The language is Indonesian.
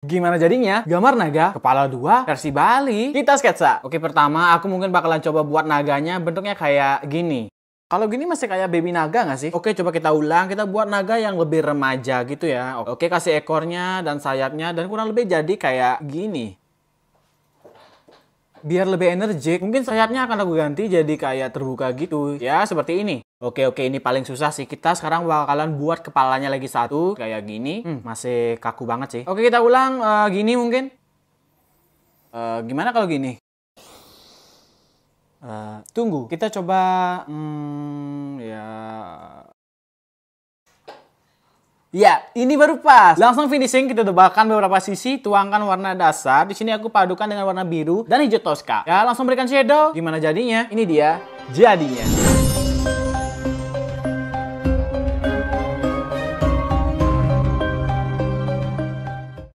Gimana jadinya? Gambar naga, kepala dua, versi Bali. Kita sketsa. Oke, pertama aku mungkin bakalan coba buat naganya bentuknya kayak gini. Kalau gini masih kayak baby naga nggak sih? Oke, coba kita ulang. Kita buat naga yang lebih remaja gitu ya. Oke, kasih ekornya dan sayapnya dan kurang lebih jadi kayak gini. Biar lebih energik, mungkin sayapnya akan aku ganti jadi kayak terbuka gitu. Ya, seperti ini. Oke oke ini paling susah sih kita sekarang bakalan buat kepalanya lagi satu kayak gini hmm, masih kaku banget sih. Oke kita ulang uh, gini mungkin. Uh, gimana kalau gini? Uh, tunggu kita coba hmm, ya. Ya, ini baru pas. Langsung finishing, kita tebalkan beberapa sisi, tuangkan warna dasar. Di sini aku padukan dengan warna biru dan hijau toska. Ya, langsung berikan shadow. Gimana jadinya? Ini dia jadinya.